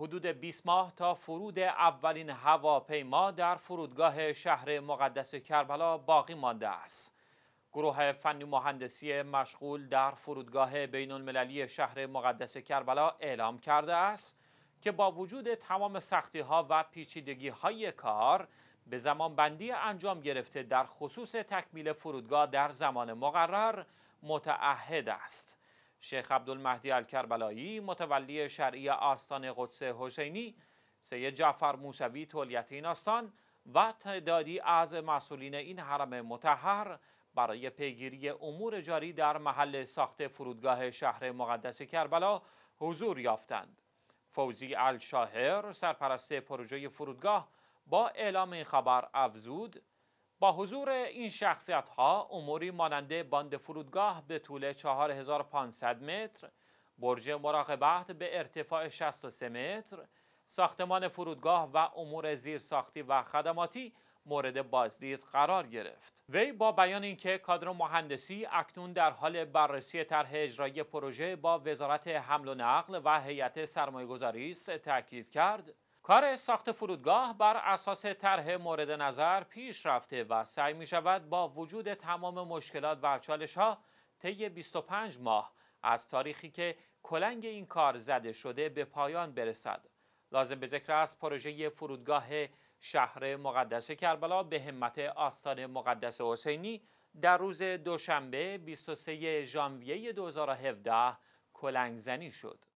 حدود 20 ماه تا فرود اولین هواپیما در فرودگاه شهر مقدس کربلا باقی مانده است. گروه فنی مهندسی مشغول در فرودگاه بین المللی شهر مقدس کربلا اعلام کرده است که با وجود تمام سختی ها و پیچیدگی های کار به زمان بندی انجام گرفته در خصوص تکمیل فرودگاه در زمان مقرر متعهد است. شیخ عبدالمهدی الکربلایی متولی شرعی آستان قدس حسینی سید جعفر موسوی تولیت این آستان و تعدادی از مسئولین این حرم متحر برای پیگیری امور جاری در محل ساخت فرودگاه شهر مقدس کربلا حضور یافتند. فوزی الشاهر سرپرست پروژه فرودگاه با اعلام این خبر افزود با حضور این شخصیت ها اموری ماننده باند فرودگاه به طول 4500 متر، برج مراقبت به ارتفاع 63 متر، ساختمان فرودگاه و امور زیرساختی و خدماتی مورد بازدید قرار گرفت وی با بیان اینکه کادر مهندسی اکنون در حال بررسی طرح اجرایی پروژه با وزارت حمل و نقل و هیئت سرمایهگذاری است تاکید کرد کار ساخت فرودگاه بر اساس طرح مورد نظر پیش رفته و سعی می شود با وجود تمام مشکلات و چالش ها طی 25 ماه از تاریخی که کلنگ این کار زده شده به پایان برسد. لازم به ذکر است پروژه فرودگاه شهر مقدس کربلا به همت آستان مقدس حسینی در روز دوشنبه 23 ژانویه 2017 کلنگ زنی شد.